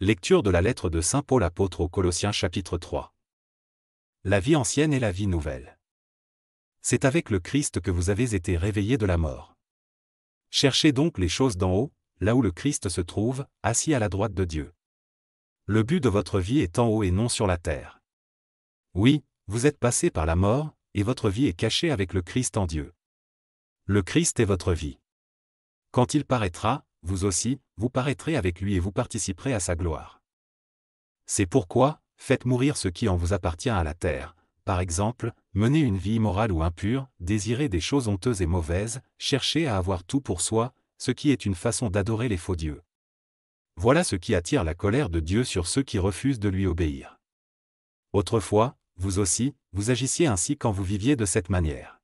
Lecture de la lettre de Saint Paul apôtre aux Colossiens chapitre 3. La vie ancienne et la vie nouvelle. C'est avec le Christ que vous avez été réveillés de la mort. Cherchez donc les choses d'en haut, là où le Christ se trouve, assis à la droite de Dieu. Le but de votre vie est en haut et non sur la terre. Oui, vous êtes passé par la mort, et votre vie est cachée avec le Christ en Dieu. Le Christ est votre vie. Quand il paraîtra, vous aussi, vous paraîtrez avec lui et vous participerez à sa gloire. C'est pourquoi, faites mourir ce qui en vous appartient à la terre, par exemple, menez une vie immorale ou impure, désirez des choses honteuses et mauvaises, cherchez à avoir tout pour soi, ce qui est une façon d'adorer les faux dieux. Voilà ce qui attire la colère de Dieu sur ceux qui refusent de lui obéir. Autrefois, vous aussi, vous agissiez ainsi quand vous viviez de cette manière.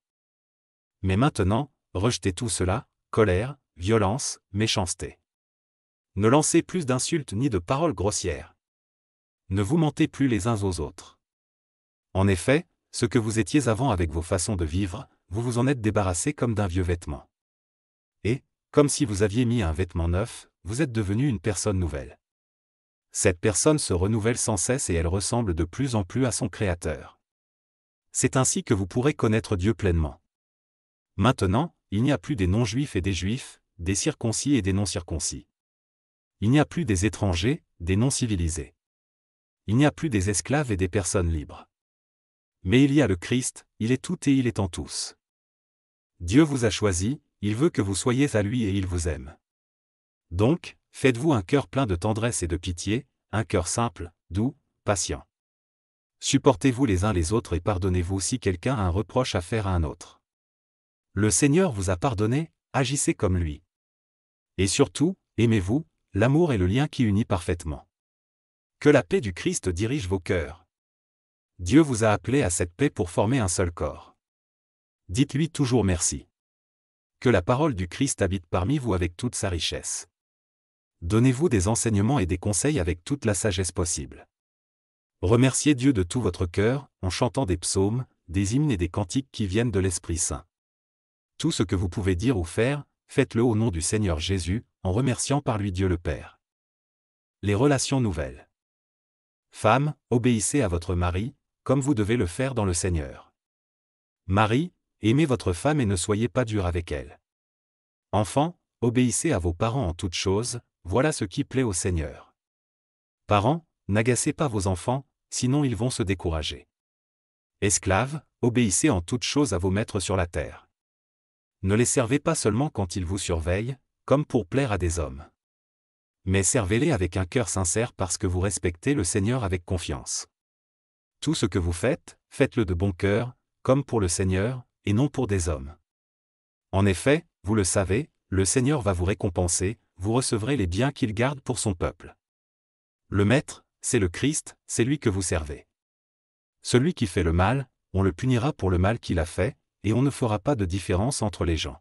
Mais maintenant, rejetez tout cela, colère, violence, méchanceté. Ne lancez plus d'insultes ni de paroles grossières. Ne vous mentez plus les uns aux autres. En effet, ce que vous étiez avant avec vos façons de vivre, vous vous en êtes débarrassé comme d'un vieux vêtement. Et, comme si vous aviez mis un vêtement neuf, vous êtes devenu une personne nouvelle. Cette personne se renouvelle sans cesse et elle ressemble de plus en plus à son Créateur. C'est ainsi que vous pourrez connaître Dieu pleinement. Maintenant, il n'y a plus des non-juifs et des juifs, des circoncis et des non-circoncis. Il n'y a plus des étrangers, des non-civilisés. Il n'y a plus des esclaves et des personnes libres. Mais il y a le Christ, il est tout et il est en tous. Dieu vous a choisi, il veut que vous soyez à lui et il vous aime. Donc, faites-vous un cœur plein de tendresse et de pitié, un cœur simple, doux, patient. Supportez-vous les uns les autres et pardonnez-vous si quelqu'un a un reproche à faire à un autre. Le Seigneur vous a pardonné, agissez comme lui. Et surtout, aimez-vous, l'amour est le lien qui unit parfaitement. Que la paix du Christ dirige vos cœurs. Dieu vous a appelé à cette paix pour former un seul corps. Dites-lui toujours merci. Que la parole du Christ habite parmi vous avec toute sa richesse. Donnez-vous des enseignements et des conseils avec toute la sagesse possible. Remerciez Dieu de tout votre cœur en chantant des psaumes, des hymnes et des cantiques qui viennent de l'Esprit Saint. Tout ce que vous pouvez dire ou faire, faites-le au nom du Seigneur Jésus, en remerciant par lui Dieu le Père. Les relations nouvelles. Femme, obéissez à votre mari, comme vous devez le faire dans le Seigneur. Marie, aimez votre femme et ne soyez pas dur avec elle. Enfant, obéissez à vos parents en toutes choses, voilà ce qui plaît au Seigneur. Parents, n'agacez pas vos enfants, sinon ils vont se décourager. Esclaves, obéissez en toutes choses à vos maîtres sur la terre ne les servez pas seulement quand ils vous surveillent, comme pour plaire à des hommes. Mais servez-les avec un cœur sincère parce que vous respectez le Seigneur avec confiance. Tout ce que vous faites, faites-le de bon cœur, comme pour le Seigneur, et non pour des hommes. En effet, vous le savez, le Seigneur va vous récompenser, vous recevrez les biens qu'il garde pour son peuple. Le Maître, c'est le Christ, c'est lui que vous servez. Celui qui fait le mal, on le punira pour le mal qu'il a fait, et on ne fera pas de différence entre les gens.